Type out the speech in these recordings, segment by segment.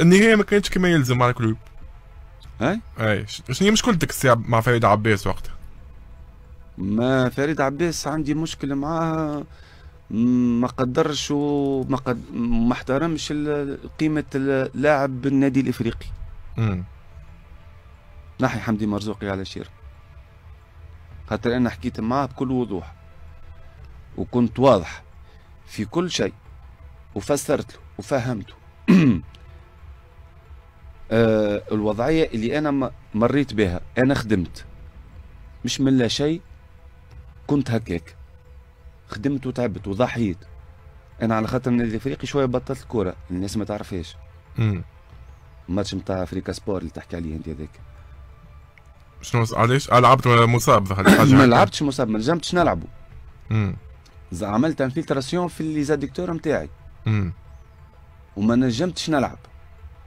النهايه ما كانتش كما يلزم مع الكلوب اي اي شنو هي مشكلتك السي مع فريد عباس وقتها ما فريد عباس عندي مشكله معاه ما قدرش وما قد... ما احترمش قيمه اللاعب بالنادي الافريقي امم نحي حمدي مرزوقي على شير خاطر انا حكيت معاه بكل وضوح وكنت واضح في كل شيء وفسرت له وفهمته آه الوضعيه اللي انا مريت بها انا خدمت مش من لا شيء كنت هكاك خدمت وتعبت وضحيت انا على خاطر من الافريقي شويه بطلت الكوره الناس ما تعرفهاش الماتش نتاع افريكا سبور اللي تحكي عليه انت هذاك شنو علاش لعبت مصاب ما لعبتش مصاب ما نجمتش نلعبو عملت انفلتراسيون في لي زاديكتور نتاعي وما نجمتش نلعب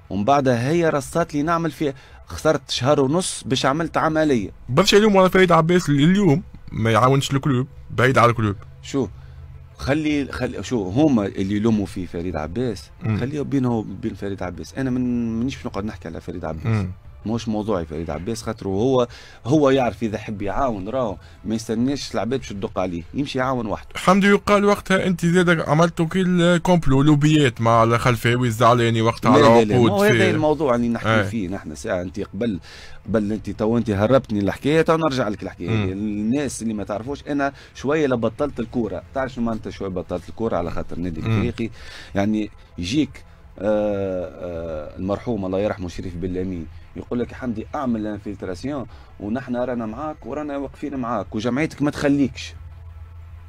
ومن بعدها هي رصات لي نعمل فيها خسرت شهر ونص باش عملت عمليه برشا اليوم على فريد عباس اليوم ما يعاونش الكلوب بعيد على الكلوب شو خلي خلي شو هما اللي يلوموا في فريد عباس خليه بينه وبين فريد عباس انا من مانيش باش نقعد نحكي على فريد عباس م. مش موضوعي فريد عباس خاطر هو هو يعرف اذا حب يعاون راهو ما يستناش العباد باش تدق عليه يمشي يعاون وحده حمدي يقال وقتها انت زادك عملت كي الكومبلو لوبيات مع الخلفاوي الزعلاني وقتها على عقود لا لا هذا الموضوع اللي نحكي ايه. فيه نحن ساعه انت قبل قبل انت تو انت هربتني الحكايه تو نرجع لك الحكايه م. الناس اللي ما تعرفوش انا شويه لبطلت الكوره تعرف شنو معناتها شويه بطلت الكوره على خاطر النادي الافريقي يعني يجيك آآ آه، آآ آه، المرحوم الله يرحمه شريف بلامين يقول لك حمدي اعمل الانفلتراسيون ونحن رانا معاك ورانا واقفين معاك وجمعيتك ما تخليكش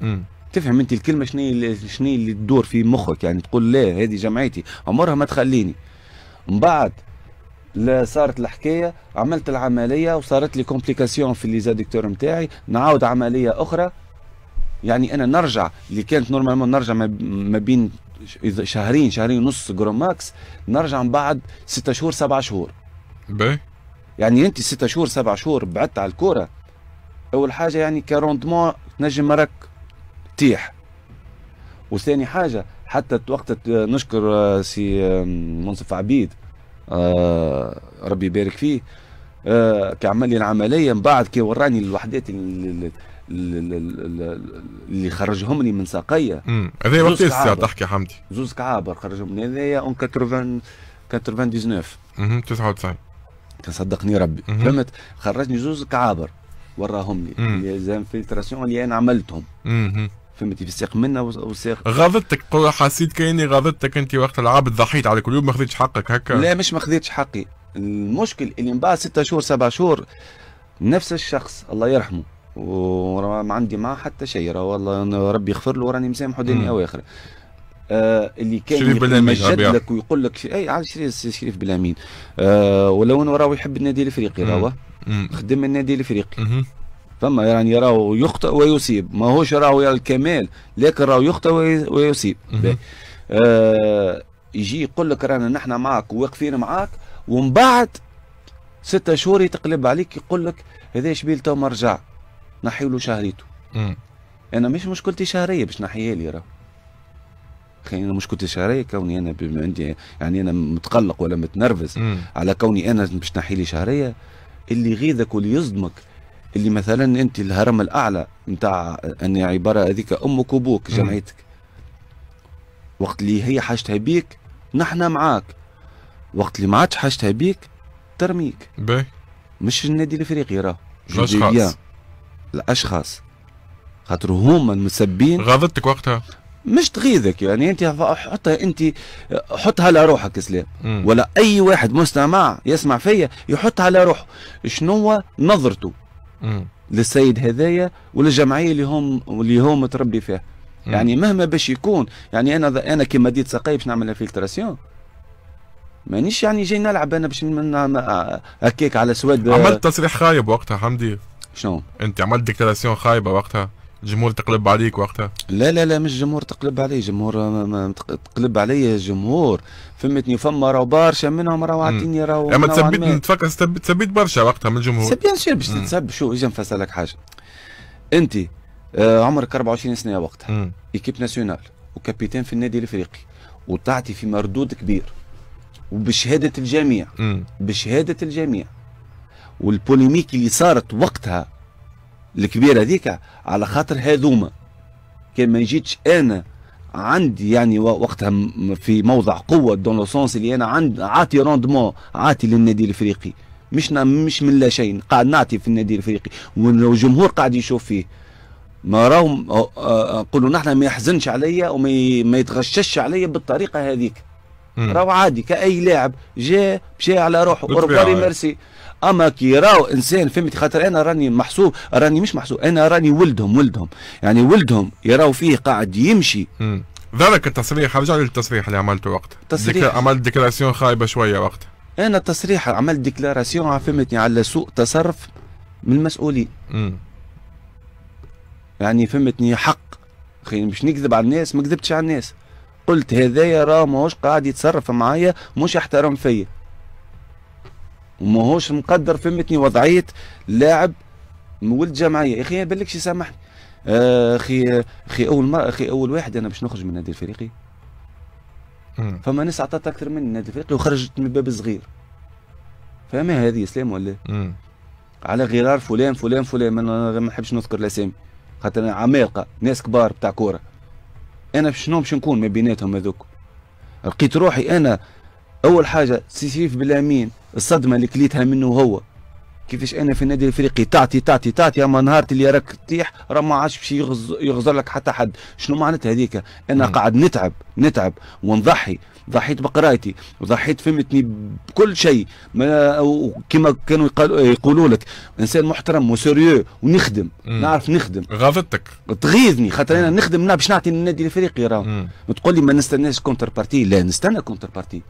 امم تفهم انت الكلمه شنو شنو اللي تدور في مخك يعني تقول لا هذه جمعيتي عمرها ما تخليني من بعد لا صارت الحكايه عملت العمليه وصارت لي كومبليكاسيون في ليزاديكتور نتاعي نعاود عمليه اخرى يعني انا نرجع اللي كانت نورمالمون نرجع ما بين شهرين شهرين ونص جروماكس نرجع من بعد ستة شهور سبعة شهور باهي يعني انت ستة شهور سبع شهور بعدت على الكوره اول حاجه يعني كروندمون تنجم راك تيح وثاني حاجه حتى وقت نشكر آه، سي منصف عبيد آه، ربي يبارك فيه آه، كي عمل لي العمليه من بعد كي وراني الوحدات اللي خرجهم لي من ساقيه هذا وقت الساعه تحكي حمدي زوز كعابر خرجهم من هذايا اون 80 99 99 كان صدقني ربي مم. فهمت خرجني زوز كعابر وراهم لي لازم فلتراسيون اللي انا عملتهم فهمت فهمتي في الساق منا وساق غاضتك حسيت كاني غاضتك انت وقت العابد ضحيت على كل يوم ما خذيتش حقك هكا لا مش ما خذيتش حقي المشكل اللي من بعد ستة شهور سبعة شهور نفس الشخص الله يرحمه وما عندي معاه حتى شيء والله ربي يغفر له وراني مسامحه دنيا واخره آه اللي كان شريف بلامين يمجد لك ويقول لك اي عاد شريف بلامين آه ولو انه راهو يحب النادي الافريقي راهو خدم النادي الافريقي فما يعني راهو يخطئ ويصيب ماهوش راهو يرى الكمال لكن راهو يخطئ ويصيب آه يجي يقول لك رانا نحن معك وواقفين معك ومن بعد ستة شهور يتقلب عليك يقول لك هذا شبيل تو مرجع نحيله شهريته انا مش مشكلتي شهريه باش نحيها لي راهو انا مش كنت شهريه كوني انا بما عندي يعني انا متقلق ولا متنرفز مم. على كوني انا باش لي شهريه اللي يغيظك واللي يصدمك اللي مثلا انت الهرم الاعلى نتاع ان عباره هذيك امك وابوك جمعيتك وقت اللي هي حاجتها بيك نحن معاك وقت اللي ما عادش حاجتها بيك ترميك بي. مش النادي الافريقي راه الاشخاص الاشخاص خاطر هما المسبين غاضتك وقتها مش تغيظك يعني انت حطها انت حطها على روحك اسلام ولا اي واحد مستمع يسمع فيا يحطها على روحه شنو نظرته للسيد هذايا وللجمعيه اللي هم اللي هو متربي فيها يعني مهما باش يكون يعني انا انا كي مديت سقاي باش نعمل فلتراسيون مانيش يعني جاي نلعب انا باش هكاك على سواد عملت تصريح خايب وقتها حمدي شنو؟ انت عملت ديكلاراسيون خايبه وقتها الجمهور تقلب عليك وقتها لا لا لا مش جمهور تقلب علي جمهور آه، ما ما تقلب علي جمهور فهمتني فما راهو برشا منهم راهو عاطيني راهو اما تثبت نتفكر تثبت برشا وقتها من الجمهور سي بيان سور باش تتسب شو اجي نفسر لك حاجه انت آه عمرك 24 سنه وقتها ايكيب ناسيونال وكابيتان في النادي الافريقي وتعطي في مردود كبير وبشهاده الجميع مم. بشهاده الجميع والبوليميك اللي صارت وقتها الكبيره هذيك على خاطر هذوما كان ما يجيتش انا عندي يعني وقتها في موضع قوه دون لو سونس اللي انا عندي عاطي روندمون عاطي للنادي الافريقي مش مش من لا شيء قاعد نعطي في النادي الافريقي والجمهور قاعد يشوف فيه ما راهم نقولوا نحن ما يحزنش عليا وما يتغشش عليا بالطريقه هذيك راهو عادي كاي لاعب جاء مشى على روحه وربي ميرسي اما كي راهو انسان فهمت خاطر انا راني محسوب راني مش محسوب انا راني ولدهم ولدهم يعني ولدهم يراو فيه قاعد يمشي ذلك التصريح رجع للتصريح اللي عملته وقتها تصريح ديك... عملت ديكلاراسيون خايبه شويه وقتها انا التصريح عملت ديكلاراسيون فهمتني على سوء تصرف من المسؤولين يعني فهمتني حق خي مش نكذب على الناس ما كذبتش على الناس قلت هذايا راه ماهوش قاعد يتصرف معايا مش احترم فيا وماهوش مقدر فهمتني وضعيه لاعب ولد جمعيه يا اخي ما بالكش يسامحني آه، اخي اخي اول مره اخي اول واحد انا باش نخرج من النادي الفريقي فما ناس عطات اكثر من النادي الفريقي وخرجت من باب صغير فاهمها هذه اسلام ولا على غرار فلان فلان فلان ما نحبش نذكر الاسامي خاطر عمالقه ناس كبار بتاع كوره انا شنو باش نكون ما بيناتهم هذوك لقيت روحي انا اول حاجه سيسيف بلامين الصدمه اللي كليتها منه هو كيفاش انا في النادي الافريقي تعطي تعطي تعطي اما نهار اللي راك تطيح راه ما عادش باش يغزر لك حتى حد شنو معناتها هذيك انا نعم. قاعد نتعب نتعب ونضحي ضحيت بقرايتي وضحيت فهمتني بكل شيء كما كانوا يقولوا لك انسان محترم وسيريو ونخدم مم. نعرف نخدم غاضتك تغيظني خاطر انا نخدم باش نعطي للنادي الافريقي راه تقول لي ما نستناش كونتر بارتي لا نستنى كونتر بارتي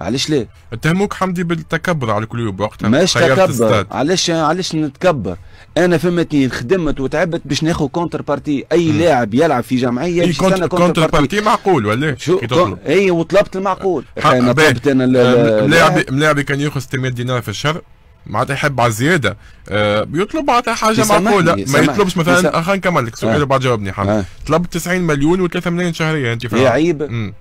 علاش ليه؟ اتهموك حمدي بالتكبر على الكلوب وقتها مش تكبر علاش علاش نتكبر؟ انا فهمتني خدمت وتعبت باش ناخذ كونتر بارتي اي لاعب يلعب في جمعيه اي كونتر, كونتر بارتي, بارتي معقول ولا شو كون... اي وطلبت المعقول انا طلبت انا آه، ملاعبي ملاعبي كان ياخذ 600 دينار في الشهر معناتها يحب على الزياده آه يطلب معناتها حاجه معقوله ما يطلبش مثلا آه، خلينا نكمل لك سؤال آه. وبعد جاوبني حمد طلبت 90 مليون و3 ملايين شهريا انت فاهم؟ يا عيب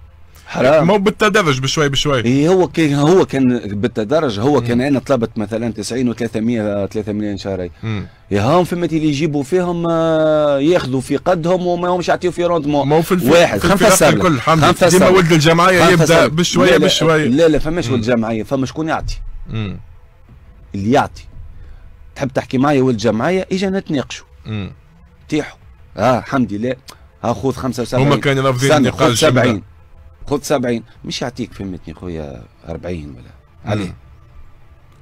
حرام مو بالتدرج بشوي بشوي إيه هو كان هو كان بالتدرج هو كان انا طلبت مثلا 90 و300 3 مليون شهري هاهم فما اللي يجيبوا فيهم آه، ياخذوا في قدهم وما همش يعطيو في روندمون مو في الفي... واحد خلينا سبعة خمسة سبعة ديما ولد الجمعيه يبدا بشويه بشويه لا لا فماش ولد الجمعيه فما شكون يعطي اللي يعطي تحب تحكي معايا ولد الجمعيه اجا نتناقشوا تيحوا اه الحمد لله آه، ها خذ 75 هما كانوا رافضين النقاش 70 خذ 70 مش يعطيك فهمتني خويا 40 ولا عليه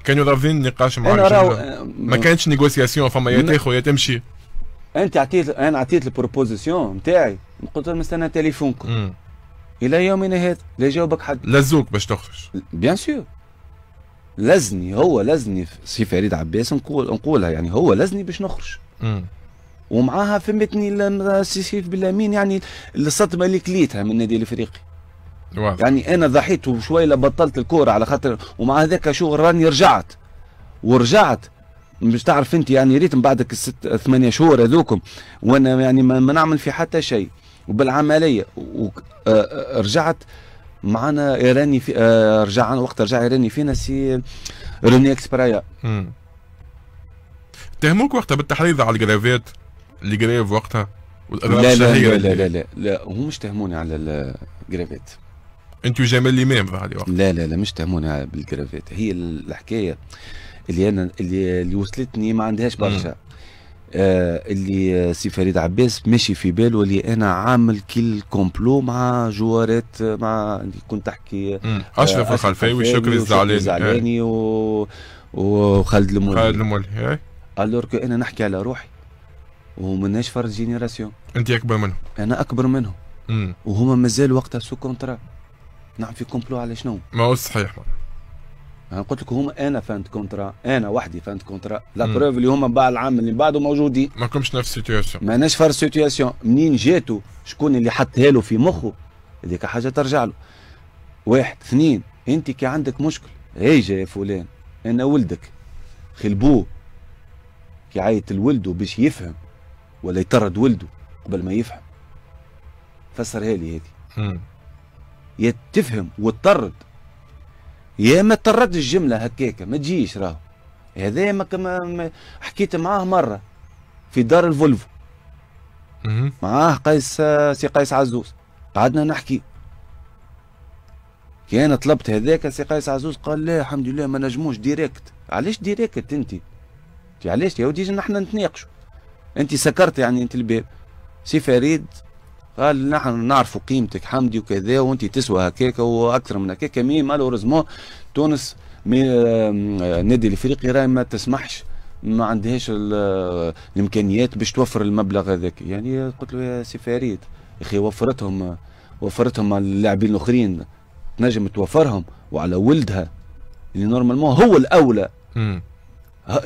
كانوا رافضين النقاش معك رو... آه، ما كانتش نيغوسياسيون فما يا تاخذ يا تمشي انت عطيت انا عطيت البروبوزيسيون نتاعي قلت لهم استنى تليفونكم الى يومنا هذا لا جاوبك حد لزوك باش تخرج بيان سور لزني هو لزني سي فريد عباس نقول نقولها يعني هو لزني باش نخرج ومعاها فهمتني سي سيف بالامين يعني الصدمه اللي كليتها من النادي الافريقي واضح. يعني انا ضحيت وشوي بطلت الكوره على خاطر ومع هذاك شو راني رجعت ورجعت مش تعرف انت يعني ريت من بعدك الست ثمانية شهور هذوكم وانا يعني ما, نعمل في حتى شيء وبالعمليه ورجعت آه، آه، معنا راني في آه، رجع وقت رجع راني فينا سي روني اكسبرايا تهموك وقتها بالتحريض على الجرافات اللي جراف وقتها لا لا, لا لا لا لا لا, لا, هم مش تهموني على الجرافات انت وجمال الامام ظهر لي وقت لا لا لا مش تهمونا بالكرافات هي الحكايه اللي انا اللي, اللي وصلتني ما عندهاش برشا آه اللي آه، سي فريد عباس ماشي في باله اللي انا عامل كل كومبلو مع جوارات آه، مع كنت تحكي آه اشرف الخلفاوي شكري الزعلاني آه. الزعلاني و... وخالد المولي خالد المولي الور إيه. انا نحكي على روحي ومناش فرد جينيراسيون انت اكبر منهم انا اكبر منهم وهما مازال وقتها سو كونترا نعم في كومبلو على شنو؟ ما هو صحيح انا قلت لكم هما انا فانت كونترا انا وحدي فانت كونترا لا بروف اللي هما بعد العام اللي بعده موجودين ما كنتش نفس السيتياسيون ماناش فرق السيتياسيون منين جاتو شكون اللي حطها له في مخه هذيك حاجه ترجع له واحد اثنين انت كي عندك مشكل هيجا إيه يا فلان انا ولدك خلبوه كي عيط لولده باش يفهم ولا يطرد ولده قبل ما يفهم فسرها لي هذه يا تفهم وتطرد يا ما تطردش الجمله هكاكا ما تجيش راهو هذا ما كما حكيت معاه مره في دار الفولفو معاه قيس سي قيس عزوز قعدنا نحكي كي انا طلبت هذاك سي قيس عزوز قال لا الحمد لله ما نجموش ديريكت علاش ديريكت انت علاش يا ودي نحن نتناقشوا انت سكرت يعني انت الباب سي فريد قال نحن نعرفوا قيمتك حمدي وكذا وانت تسوى هكاك واكثر من هكاك مي مالوريزمون تونس النادي الافريقي راهي ما تسمحش ما عندهاش آه، الامكانيات باش توفر المبلغ هذاك يعني قلت له يا سي فريد اخي وفرتهم وفرتهم اللاعبين الاخرين تنجم توفرهم وعلى ولدها اللي نورمالمون هو الاولى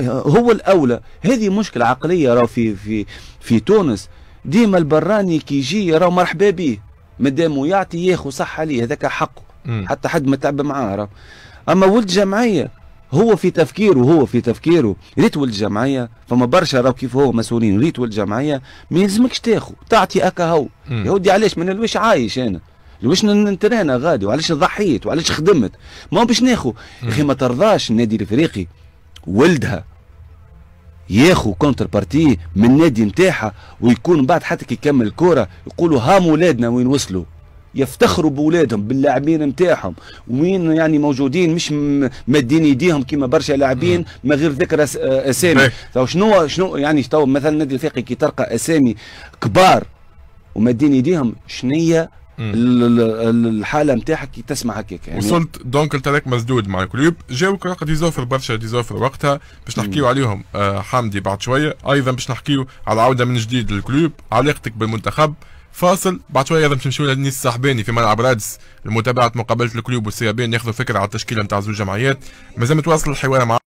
هو الاولى هذه مشكله عقليه راه في في في تونس ديما البراني كي يجي راه مرحبا به مادامو يعطي ياخو صح عليه هذاك حقه حتى حد ما تعب معاه راه اما ولد جمعيه هو في تفكيره هو في تفكيره ريت ولد جمعيه فما برشا راهو كيف هو مسؤولين ريت ولد جمعيه ما يلزمكش تاخو تعطي اكا هو يا ودي علاش ما نلويش عايش انا لوش نترانا غادي وعلاش ضحيت وعلاش خدمت ما باش ناخو يا اخي ما ترضاش النادي الافريقي ولدها ياخو كونتر بارتي من النادي نتاعها ويكون بعد حتى كي يكمل الكوره يقولوا ها ولادنا وين وصلوا يفتخروا بولادهم باللاعبين نتاعهم وين يعني موجودين مش مادين يديهم كيما برشا لاعبين ما غير ذكر اسامي تو شنو شنو يعني تو مثلا النادي الافريقي كي ترقى اسامي كبار ومادين يديهم شنية الحاله نتاعك كي تسمع هكاك يعني وصلت دونك قلت لك مسدود مع الكليوب جاوك دي زوفر برشا ديزوفر وقتها باش نحكيو عليهم آه حمدي بعد شويه ايضا باش نحكيو على العوده من جديد للكليوب علاقتك بالمنتخب فاصل بعد شويه باش نمشيو للنيس الصحباني في ملعب رادس لمتابعه مقابله الكليوب والسيابين ياخذوا فكره على التشكيله نتاع زوج جمعيات مازال متواصل الحوار مع